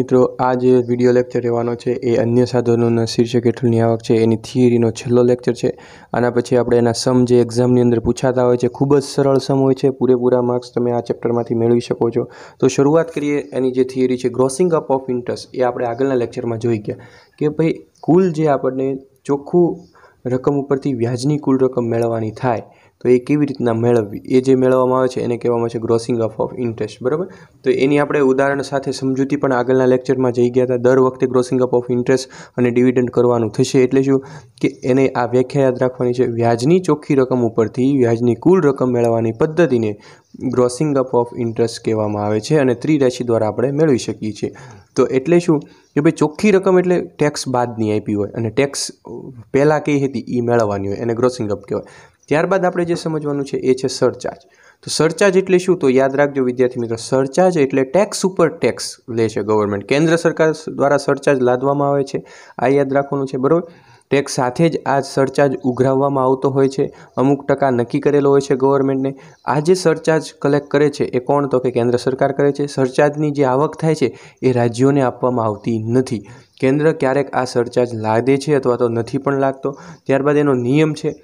મિત્રો આ જે વિડીયો લેક્ચર રહેવાનો છે એ અન્ય સાધનોના શીર્ષક હેઠળની આવક છે એની થિયરીનો છેલ્લો લેક્ચર છે આના પછી આપણે એના સમ જે એક્ઝામની અંદર પૂછાતા હોય છે ખૂબ જ સરળ સમ હોય છે પૂરેપૂરા માર્ક્સ તમે આ ચેપ્ટરમાંથી મેળવી શકો છો તો શરૂઆત કરીએ એની જે થિયરી છે ગ્રોસિંગ અપ ઓફ ઇન્ટરેસ્ટ એ આપણે આગળના લેક્ચરમાં જોઈ ગયા કે ભાઈ કુલ જે આપણને ચોખ્ખું રકમ ઉપરથી વ્યાજની કુલ રકમ મેળવવાની થાય તો એ કેવી રીતના મેળવવી એ જે મેળવવામાં આવે છે એને કહેવામાં છે ગ્રોસિંગ અપ ઓફ ઇન્ટરેસ્ટ બરાબર તો એની આપણે ઉદાહરણ સાથે સમજૂતી પણ આગળના લેક્ચરમાં જઈ ગયા હતા દર વખતે ગ્રોસિંગ અપ ઓફ ઇન્ટરેસ્ટ અને ડિવિડન્ડ કરવાનું થશે એટલે શું કે એને આ વ્યાખ્યા યાદ રાખવાની છે વ્યાજની ચોખ્ખી રકમ ઉપરથી વ્યાજની કુલ રકમ મેળવવાની પદ્ધતિને ગ્રોસિંગ અપ ઓફ ઇન્ટરેસ્ટ કહેવામાં આવે છે અને ત્રિરાશિ દ્વારા આપણે મેળવી શકીએ છીએ તો એટલે શું કે ભાઈ ચોખ્ખી રકમ એટલે ટેક્સ બાદની આપી હોય અને ટેક્સ પહેલાં કઈ હતી એ મેળવવાની હોય એને ગ્રોસિંગ અપ કહેવાય ત્યારબાદ આપણે જે સમજવાનું છે એ છે સરચાર્જ તો સરચાર્જ એટલે શું તો યાદ રાખજો વિદ્યાર્થી મિત્રો સરચાર્જ એટલે ટેક્સ ઉપર ટેક્સ લે છે ગવર્મેન્ટ કેન્દ્ર સરકાર દ્વારા સરચાર્જ લાદવામાં આવે છે આ યાદ રાખવાનું છે બરાબર ટેક્સ સાથે જ આ સરચાર્જ ઉઘરાવવામાં આવતો હોય છે અમુક ટકા નક્કી કરેલો હોય છે ગવર્મેન્ટને આ જે સરચાર્જ કલેક્ટ કરે છે એ કોણ તો કે કેન્દ્ર સરકાર કરે છે સરચાર્જની જે આવક થાય છે એ રાજ્યોને આપવામાં આવતી નથી કેન્દ્ર ક્યારેક આ સરચાર્જ લાદે છે અથવા તો નથી પણ લાગતો ત્યારબાદ એનો નિયમ છે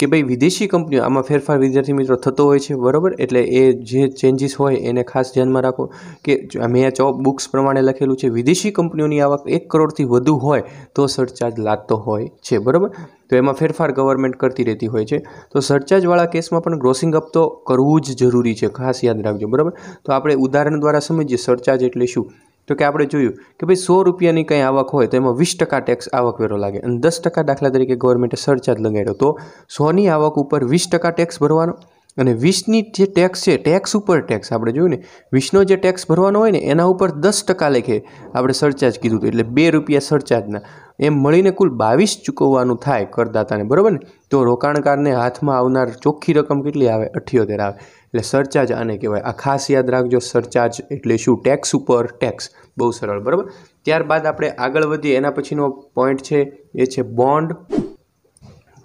કે ભાઈ વિદેશી કંપનીઓ આમાં ફેરફાર વિદ્યાર્થી મિત્રો થતો હોય છે બરાબર એટલે એ જે ચેન્જીસ હોય એને ખાસ ધ્યાનમાં રાખો કે મેં આ ચોપ બુક્સ પ્રમાણે લખેલું છે વિદેશી કંપનીઓની આવક એક કરોડથી વધુ હોય તો સરચાર્જ લાગતો હોય છે બરાબર તો એમાં ફેરફાર ગવર્મેન્ટ કરતી રહેતી હોય છે તો સરચાર્જવાળા કેસમાં પણ ગ્રોસિંગ અપ તો કરવું જ જરૂરી છે ખાસ યાદ રાખજો બરાબર તો આપણે ઉદાહરણ દ્વારા સમજીએ સરચાર્જ એટલે શું તો કે આપણે જોયું કે ભાઈ સો રૂપિયાની કંઈ આવક હોય તો એમાં વીસ ટકા ટેક્સ આવકવેરો લાગે અને દસ ટકા દાખલા તરીકે ગવર્મેન્ટે સરચાર્જ લગાડ્યો તો સોની આવક ઉપર વીસ ટકા ટેક્સ ભરવાનો અને વીસની જે ટેક્સ છે ટેક્સ ઉપર ટેક્સ આપણે જોયું ને વીસનો જે ટેક્સ ભરવાનો હોય ને એના ઉપર દસ ટકા લેખે આપણે સરચાર્જ કીધું હતું એટલે બે રૂપિયા સરચાર્જના એમ મળીને કુલ બાવીસ ચૂકવવાનું થાય કરદાતાને બરાબર ને તો રોકાણકારને હાથમાં આવનાર ચોખ્ખી રકમ કેટલી આવે અઠ્યોતેર આવે એટલે સરચાર્જ આને કહેવાય આ ખાસ યાદ રાખજો સરચાર્જ એટલે શું ટેક્સ ઉપર ટેક્સ બહુ સરળ બરાબર ત્યારબાદ આપણે આગળ વધીએ એના પછીનો પોઈન્ટ છે એ છે bond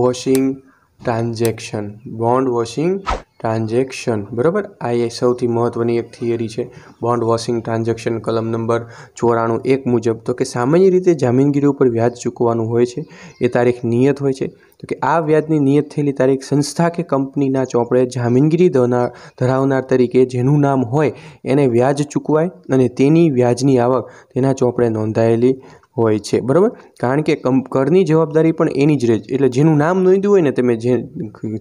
washing transaction bond washing transaction બરાબર આ એ સૌથી મહત્ત્વની એક થિયરી છે બોન્ડ વોશિંગ ટ્રાન્ઝેક્શન કલમ નંબર ચોરાણું એક મુજબ તો કે સામાન્ય રીતે જામીનગીરી ઉપર વ્યાજ ચૂકવાનું હોય છે એ તારીખ નિયત હોય છે તો કે આ વ્યાજની નિયત થયેલી તારીખ સંસ્થા કે કંપનીના ચોપડે જામીનગીરી ધરાવનાર તરીકે જેનું નામ હોય એને વ્યાજ ચૂકવાય અને તેની વ્યાજની આવક તેના ચોપડે નોંધાયેલી હોય છે બરાબર કારણ કે કરની જવાબદારી પણ એની જ રહે એટલે જેનું નામ નોંધ્યું હોય ને તમે જે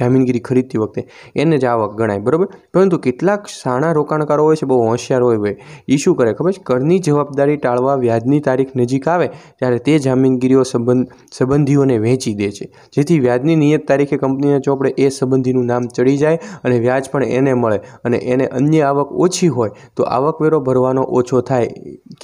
જામીનગીરી ખરીદતી વખતે એને જ આવક ગણાય બરાબર પરંતુ કેટલાક સાણા રોકાણકારો હોય છે બહુ હોશિયાર હોય હોય એ શું કરે ખબર છે કરની જવાબદારી ટાળવા વ્યાજની તારીખ નજીક આવે ત્યારે તે જામીનગીરીઓ સંબંધ સંબંધીઓને વહેંચી દે છે જેથી વ્યાજની નિયત તારીખે કંપનીના ચોપડે એ સંબંધીનું નામ ચડી જાય અને વ્યાજ પણ એને મળે અને એને અન્ય આવક ઓછી હોય તો આવકવેરો ભરવાનો ઓછો થાય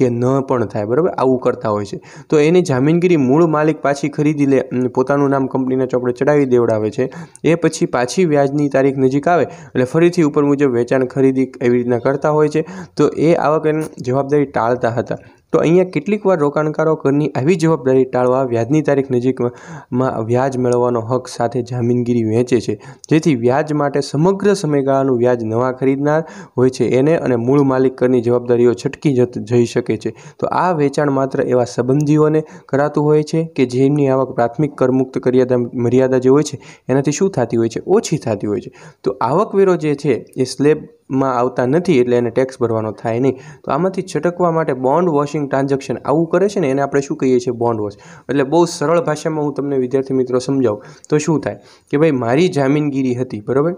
કે ન પણ થાય બરાબર આવું કરતા હોય છે છે તો એની જામીનગીરી મૂળ માલિક પાછી ખરીદી લે પોતાનું નામ કંપનીના ચોપડે ચડાવી દેવડાવે છે એ પછી પાછી વ્યાજની તારીખ નજીક આવે એટલે ફરીથી ઉપર મુજબ વેચાણ ખરીદી એવી રીતના કરતા હોય છે તો એ આવક જવાબદારી ટાળતા હતા તો અહીંયા કેટલીક વાર રોકાણકારો કરની આવી જવાબદારી ટાળવા વ્યાજની તારીખ નજીકમાં વ્યાજ મેળવવાનો હક સાથે જામીનગીરી વહેંચે છે જેથી વ્યાજ માટે સમગ્ર સમયગાળાનું વ્યાજ નવા ખરીદનાર હોય છે એને અને મૂળ માલિક કરની જવાબદારીઓ છટકી જઈ શકે છે તો આ વેચાણ માત્ર એવા સંબંધીઓને કરાતું હોય છે કે જેમની આવક પ્રાથમિક કરમુક્ત કર્યાદા મર્યાદા જે હોય છે એનાથી શું થતી હોય છે ઓછી થતી હોય છે તો આવકવેરો જે છે એ સ્લેબ માં આવતા નથી એટલે એને ટેક્સ ભરવાનો થાય નહીં તો આમાંથી છટકવા માટે બોન્ડ વોશિંગ ટ્રાન્ઝેક્શન આવું કરે છે ને એને આપણે શું કહીએ છીએ બોન્ડ વોશ એટલે બહુ સરળ ભાષામાં હું તમને વિદ્યાર્થી મિત્રો સમજાવું તો શું થાય કે ભાઈ મારી જામીનગીરી હતી બરાબર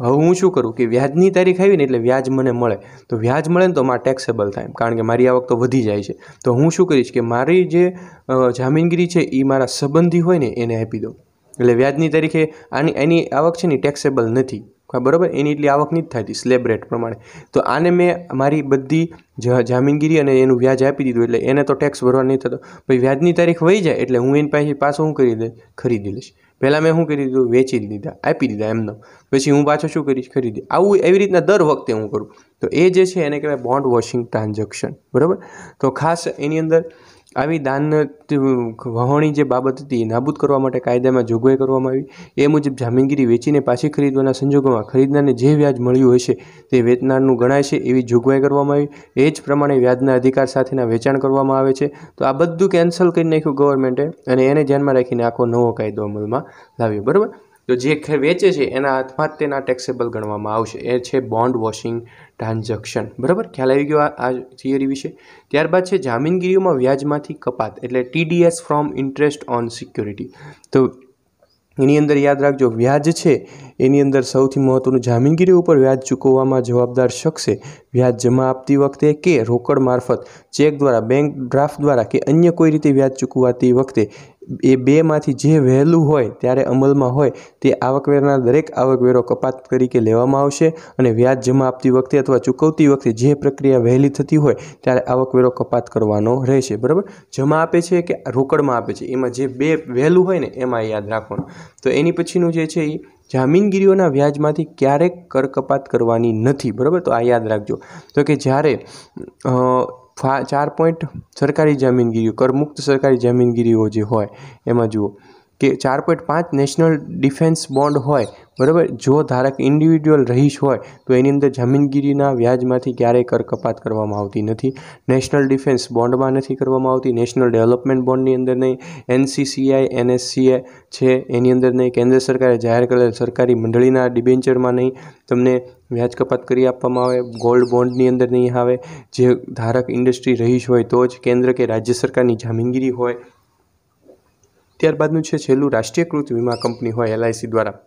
હવે હું શું કરું કે વ્યાજની તારીખ આવી ને એટલે વ્યાજ મને મળે તો વ્યાજ મળે ને તો મારે ટેક્સેબલ થાય કારણ કે મારી આવક તો વધી જાય છે તો હું શું કરીશ કે મારી જે જામીનગીરી છે એ મારા સંબંધી હોય ને એને આપી દઉં એટલે વ્યાજની તારીખે આની એની આવક છે ને ટેક્સેબલ નથી બરાબર એની એટલી આવક નથી થતી સ્લેબ રેટ પ્રમાણે તો આને મેં મારી બધી જામીનગીરી અને એનું વ્યાજ આપી દીધું એટલે એને તો ટેક્સ ભરવા નહીં થતો ભાઈ વ્યાજની તારીખ વહી જાય એટલે હું એની પાસે પાછો હું કરી દે ખરીદી લઈશ પહેલાં મેં શું કરી દીધું વેચી દીધા આપી દીધા એમને પછી હું પાછો શું કરીશ ખરીદી આવું એવી રીતના દર વખતે હું કરું તો એ જે છે એને કહેવાય બોન્ડ વોશિંગ ટ્રાન્ઝેક્શન બરાબર તો ખાસ એની અંદર આવી દાન વહોણી જે બાબત હતી નાબૂદ કરવા માટે કાયદામાં જોગવાઈ કરવામાં આવી એ મુજબ જામીનગીરી વેચીને પાછી ખરીદવાના સંજોગોમાં ખરીદનારને જે વ્યાજ મળ્યું હશે તે વેચનારનું ગણાય છે એવી જોગવાઈ કરવામાં આવી એ જ પ્રમાણે વ્યાજના અધિકાર સાથેના વેચાણ કરવામાં આવે છે તો આ બધું કેન્સલ કરી નાખ્યું ગવર્મેન્ટે અને એને ધ્યાનમાં રાખીને આખો નવો કાયદો અમલમાં લાવ્યો બરાબર તો જે વેચે છે એના હાથમાં તેના ટેક્સેબલ ગણવામાં આવશે એ છે બોન્ડ વોશિંગ ટ્રાન્ઝેક્શન બરાબર ખ્યાલ આવી ગયો આ થિયરી વિશે ત્યારબાદ છે જામીનગીરીઓમાં વ્યાજમાંથી કપાત એટલે TDS from interest on security તો એની અંદર યાદ રાખજો વ્યાજ છે એની અંદર સૌથી મહત્ત્વનું જામીનગીરી ઉપર વ્યાજ ચૂકવવામાં જવાબદાર શખ્સે વ્યાજ જમા આપતી વખતે કે રોકડ મારફત ચેક દ્વારા બેંક ડ્રાફ્ટ દ્વારા કે અન્ય કોઈ રીતે વ્યાજ ચૂકવાતી વખતે એ બેમાંથી જે વહેલું હોય ત્યારે અમલમાં હોય તે આવકવેરના દરેક આવકવેરો કપાત તરીકે લેવામાં આવશે અને વ્યાજ જમા આપતી વખતે અથવા ચૂકવતી વખતે જે પ્રક્રિયા વહેલી થતી હોય ત્યારે આવકવેરો કપાત કરવાનો રહેશે બરાબર જમા આપે છે કે રોકડમાં આપે છે એમાં જે બે વહેલું હોય ને એમાં યાદ રાખવાનું તો એની પછીનું જે છે એ જામીનગીરીઓના વ્યાજમાંથી ક્યારેક કર કપાત કરવાની નથી બરાબર તો આ યાદ રાખજો તો કે જ્યારે ફા ચાર પોઈન્ટ સરકારી જમીનગીરીઓ કરમુક્ત સરકારી જામીનગીરીઓ જે હોય એમાં જુઓ કે ચાર પોઈન્ટ પાંચ નેશનલ ડિફેન્સ બોન્ડ હોય બરાબર જો ધારક ઇન્ડિવિડ્યુઅલ રહીશ હોય તો એની અંદર જમીનગીરીના વ્યાજમાંથી ક્યારેય કર કપાત કરવામાં આવતી નથી નેશનલ ડિફેન્સ બોન્ડમાં નથી કરવામાં આવતી નેશનલ ડેવલપમેન્ટ બોન્ડની અંદર નહીં એનસીસીઆઈ એનએસસીએ છે એની અંદર નહીં કેન્દ્ર સરકારે જાહેર કરેલ સરકારી મંડળીના ડિબેન્ચરમાં નહીં તમને વ્યાજ કપાત કરી આપવામાં આવે ગોલ્ડ બોન્ડની અંદર નહીં આવે જે ધારક ઇન્ડસ્ટ્રી રહીશ હોય તો જ કેન્દ્ર કે રાજ્ય સરકારની જામીનગીરી હોય ત્યારબાદનું છે છેલ્લું રાષ્ટ્રીયકૃત વીમા કંપની હોય એલઆઈસી દ્વારા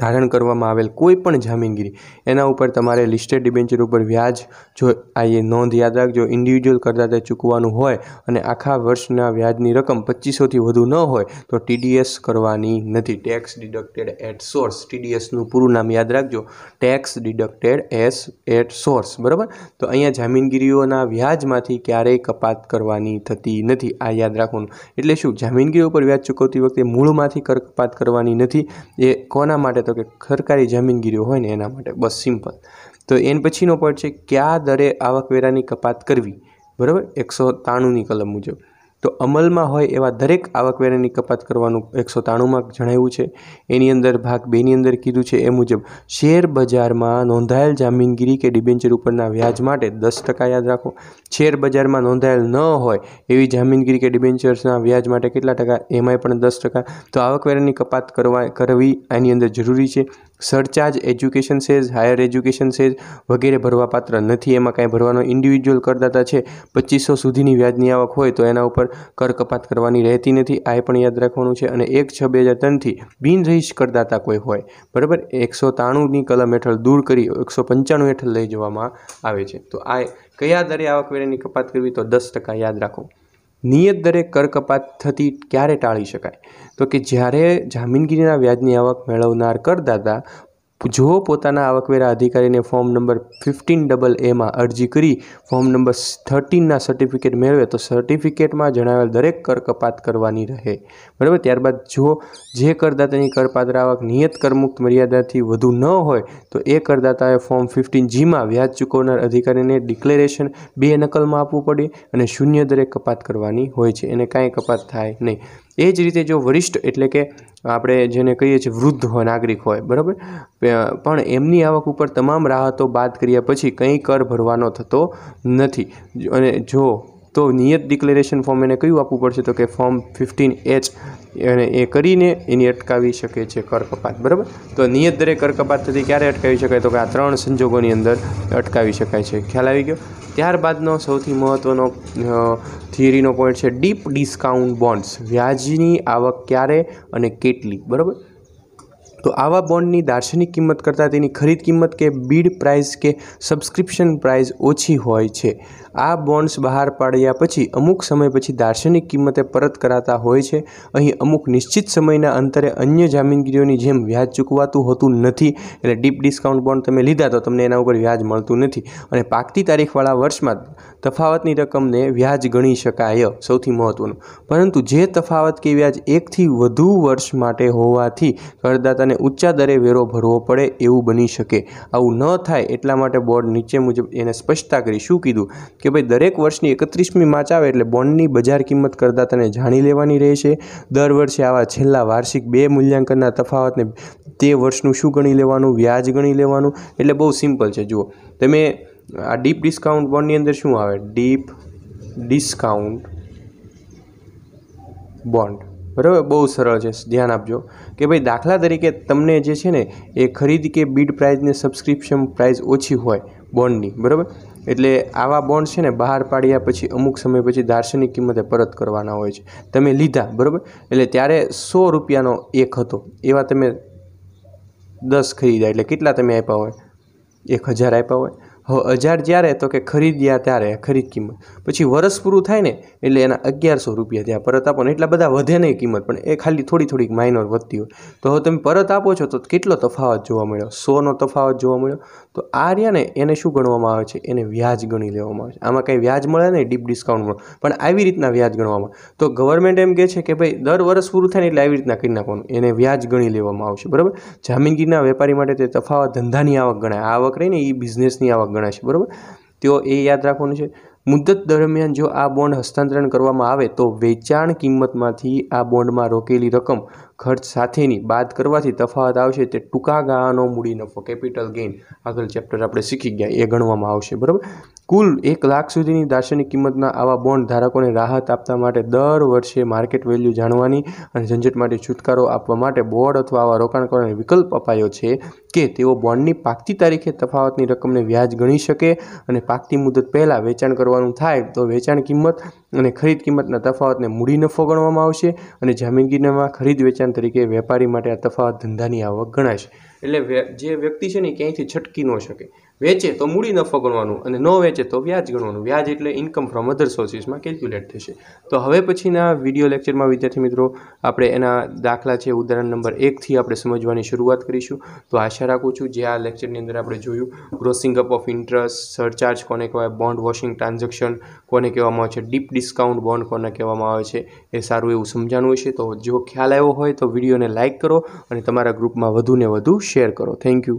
ધારણ કરવામાં આવેલ કોઈ પણ જામીનગીરી એના ઉપર તમારે લિસ્ટેડ ડિબેન્ચર ઉપર વ્યાજ જો આ એ નોંધ યાદ રાખજો ઇન્ડિવિજ્યુઅલ કરદાતે ચૂકવાનું હોય અને આખા વર્ષના વ્યાજની રકમ પચીસોથી વધુ ન હોય તો ટીડીએસ કરવાની નથી ટેક્સ ડિડક્ટેડ એટ સોર્સ ટીડીએસનું પૂરું નામ યાદ રાખજો tax deducted S at source બરાબર તો અહીંયા જામીનગીરીઓના વ્યાજમાંથી ક્યારેય કપાત કરવાની થતી નથી આ યાદ રાખવાનું એટલે શું જામીનગીરી ઉપર વ્યાજ ચૂકવતી વખતે મૂળમાંથી કર કપાત કરવાની નથી એ કોના માટે માટે તો કે સરકારી જમીનગીરીઓ હોય ને એના માટે બસ સિમ્પલ તો એન પછીનો પોઈન્ટ છે કયા દરે આવકવેરાની કપાત કરવી બરાબર એકસો ત્રાણુંની કલમ મુજબ તો અમલમાં હોય એવા દરેક આવકવેરાની કપાત કરવાનું એકસો ત્રાણુંમાં જણાવ્યું છે એની અંદર ભાગ બેની અંદર કીધું છે એ મુજબ શેર બજારમાં નોંધાયેલ જામીનગીરી કે ડિબેન્ચર ઉપરના વ્યાજ માટે દસ ટકા યાદ રાખો શેર બજારમાં નોંધાયેલ ન હોય એવી જામીનગીરી કે ડિબેન્ચર્સના વ્યાજ માટે કેટલા ટકા એમાંય પણ દસ ટકા તો આવકવેરાની કપાત કરવા કરવી આની અંદર જરૂરી છે surcharge education cess higher education cess વગેરે ભરવાપાત્ર નથી એમાં કાંઈ ભરવાનો ઇન્ડિવિજ્યુઅલ કરદાતા છે પચીસો સુધીની વ્યાજની આવક હોય તો એના ઉપર કર કપાત કરવાની રહેતી નથી આ પણ યાદ રાખવાનું છે અને એક છ બે હજાર ત્રણથી બિનરહીશ કરદાતા કોઈ હોય બરાબર એકસો ત્રાણુંની કલમ હેઠળ દૂર કરી એકસો પંચાણું હેઠળ લઈ જવામાં આવે છે તો આ કયા દરે આવકવેરાની કપાત કરવી તો દસ ટકા યાદ રાખો નિયત દરે કર થતી ક્યારે ટાળી શકાય તો કે જ્યારે જામીનગીરીના વ્યાજની આવક મેળવનાર કરદાતા જો પોતાના આવકવેરા અધિકારીને ફોર્મ નંબર ફિફ્ટીન ડબલ એમાં અરજી કરી ફોર્મ નંબર થર્ટીનના સર્ટિફિકેટ મેળવે તો સર્ટિફિકેટમાં જણાવેલ દરેક કર કપાત કરવાની રહે બરાબર ત્યારબાદ જો જે કરદાતાની કરપાત્ર આવક નિયત કરમુક્ત મર્યાદાથી વધુ ન હોય તો એ કરદાતાએ ફોર્મ ફિફ્ટીન જીમાં વ્યાજ ચૂકવનાર અધિકારીને ડિક્લેરેશન બે નકલમાં આપવું પડે અને શૂન્ય દરેક કપાત કરવાની હોય છે એને કાંઈ કપાત થાય નહીં એ જ રીતે જો વરિષ્ઠ એટલે કે આપણે જેને કહીએ છીએ વૃદ્ધ હોય નાગરિક હોય બરાબર પણ એમની આવક ઉપર તમામ રાહતો બાદ કર્યા પછી કંઈ કર ભરવાનો થતો નથી અને જો તો નિયત ડિક્લેરેશન ફોર્મ એને કયું આપવું પડશે તો કે ફોર્મ ફિફ્ટીન એચ અને એ કરીને એની અટકાવી શકે છે કર કપાત બરાબર તો નિયત દરેક કર કપાત થતી ક્યારે અટકાવી શકાય તો કે આ ત્રણ સંજોગોની અંદર અટકાવી શકાય છે ખ્યાલ આવી ગયો ત્યારબાદનો સૌથી મહત્ત્વનો થિયરીનો પોઈન્ટ છે ડીપ ડિસ્કાઉન્ટ બોન્ડ્સ વ્યાજની આવક ક્યારે અને કેટલી બરાબર તો આવા બોન્ડની દાર્શનિક કિંમત કરતાં તેની ખરીદ કિંમત કે બીડ પ્રાઇસ કે સબસ્ક્રિપ્શન પ્રાઇસ ઓછી હોય છે આ બોન્ડ્સ બહાર પાડ્યા પછી અમુક સમય પછી દાર્શનિક કિંમતે પરત કરાતા હોય છે અહીં અમુક નિશ્ચિત સમયના અંતરે અન્ય જામીનગીરીઓની જેમ વ્યાજ ચૂકવાતું હોતું નથી એટલે ડીપ ડિસ્કાઉન્ટ બોન્ડ તમે લીધા તો તમને એના ઉપર વ્યાજ મળતું નથી અને પાકતી તારીખવાળા વર્ષમાં તફાવતની રકમને વ્યાજ ગણી શકાય સૌથી મહત્ત્વનું પરંતુ જે તફાવત કે વ્યાજ એકથી વધુ વર્ષ માટે હોવાથી કરદાતા અને ઊંચા દરે વેરો ભરવો પડે એવું બની શકે આવું ન થાય એટલા માટે બોર્ડ નીચે મુજબ એને સ્પષ્ટતા કરી શું કીધું કે ભાઈ દરેક વર્ષની એકત્રીસમી માર્ચ આવે એટલે બોન્ડની બજાર કિંમત કરતાં તને જાણી લેવાની રહેશે દર વર્ષે આવા છેલ્લા વાર્ષિક બે મૂલ્યાંકનના તફાવતને તે વર્ષનું શું ગણી લેવાનું વ્યાજ ગણી લેવાનું એટલે બહુ સિમ્પલ છે જુઓ તમે આ ડીપ ડિસ્કાઉન્ટ બોન્ડની અંદર શું આવે ડીપ ડિસ્કાઉન્ટ બોન્ડ બરાબર બહુ સરળ છે ધ્યાન આપજો કે ભાઈ દાખલા તરીકે તમને જે છે ને એ ખરીદ કે બીડ પ્રાઇઝને સબસ્ક્રિપ્શન પ્રાઇઝ ઓછી હોય બોન્ડની બરાબર એટલે આવા બોન્ડ છે ને બહાર પાડ્યા પછી અમુક સમય પછી દાર્શનિક કિંમતે પરત કરવાના હોય છે તમે લીધા બરાબર એટલે ત્યારે સો રૂપિયાનો એક હતો એવા તમે દસ ખરીદ્યા એટલે કેટલા તમે આપ્યા હોય એક હજાર આપ્યા હોય હજાર જ્યારે તો કે ખરીદ્યા ત્યારે ખરીદ કિંમત પછી વર્ષ પૂરું થાય ને એટલે એના અગિયારસો રૂપિયા ત્યાં પરત આપો ને એટલા બધા વધે નહીં કિંમત પણ એ ખાલી થોડી થોડીક માઇનોર વધતી હોય તો હવે તમે પરત આપો છો તો કેટલો તફાવત જોવા મળ્યો સોનો તફાવત જોવા મળ્યો તો આ રહ્યા ને એને શું ગણવામાં આવે છે એને વ્યાજ ગણી લેવામાં આવે છે આમાં કંઈ વ્યાજ મળે ને ડીપ ડિસ્કાઉન્ટ મળે પણ આવી રીતના વ્યાજ ગણવામાં તો ગવર્મેન્ટ એમ કહે છે કે ભાઈ દર વર્ષ પૂરું થાય ને એટલે આવી રીતના કરી નાખવાનું એને વ્યાજ ગણી લેવામાં આવશે બરાબર જામીનગીરના વેપારી માટે તે તફાવત ધંધાની આવક ગણાય આવક રહી ને એ બિઝનેસની આવક ગણાશે બરાબર તો એ યાદ રાખવાનું છે મુદ્દત દરમિયાન જો આ બોન્ડ હસ્તાંતરણ કરવામાં આવે તો વેચાણ કિંમતમાંથી આ બોન્ડમાં રોકેલી રકમ ખર્ચ સાથેની બાદ કરવાથી તફાવત આવશે તે ટૂંકા ગાળાનો મૂડી નફો કેપિટલ ગેઇન આગળ ચેપ્ટર આપણે શીખી ગયા એ ગણવામાં આવશે બરાબર કુલ એક લાખ સુધીની દાર્શનિક કિંમતના આવા બોન્ડ ધારકોને રાહત આપવા માટે દર વર્ષે માર્કેટ વેલ્યુ જાણવાની અને ઝંઝટ માટે છુટકારો આપવા માટે બોર્ડ અથવા આવા રોકાણકારોને વિકલ્પ અપાયો છે કે તેઓ બોન્ડની પાકતી તારીખે તફાવતની રકમને વ્યાજ ગણી શકે અને પાકતી મુદત પહેલાં વેચાણ કરવાનું થાય તો વેચાણ કિંમત અને ખરીદ કિંમતના તફાવતને મૂડી નફો ગણવામાં આવશે અને જામીનગીરીમાં ખરીદ વેચાણ તરીકે વેપારી માટે આ તફાવત ધંધાની આવક ગણાશે એટલે જે વ્યક્તિ છે ને ક્યાંયથી છટકી ન શકે વેચે તો મૂડી નફો ગણવાનું અને ન વેચે તો વ્યાજ ગણવાનું વ્યાજ એટલે ઇન્કમ ફ્રોમ અધર સોર્સિસમાં કેલ્ક્યુલેટ થશે તો હવે પછીના વિડીયો લેક્ચરમાં વિદ્યાર્થી મિત્રો આપણે એના દાખલા છે ઉદાહરણ નંબર એકથી આપણે સમજવાની શરૂઆત કરીશું તો આશા રાખું છું જે આ લેક્ચરની અંદર આપણે જોયું grossing up of interest surcharge કોને કહેવાય બોન્ડ વોશિંગ ટ્રાન્ઝેક્શન કોને કહેવામાં આવે છે ડીપ ડિસ્કાઉન્ટ બોન્ડ કોને કહેવામાં આવે છે એ સારું એવું સમજાણું છે તો જો ખ્યાલ આવ્યો હોય તો વિડીયોને લાઇક કરો અને તમારા ગ્રુપમાં વધુને વધુ શેર કરો થેન્ક યુ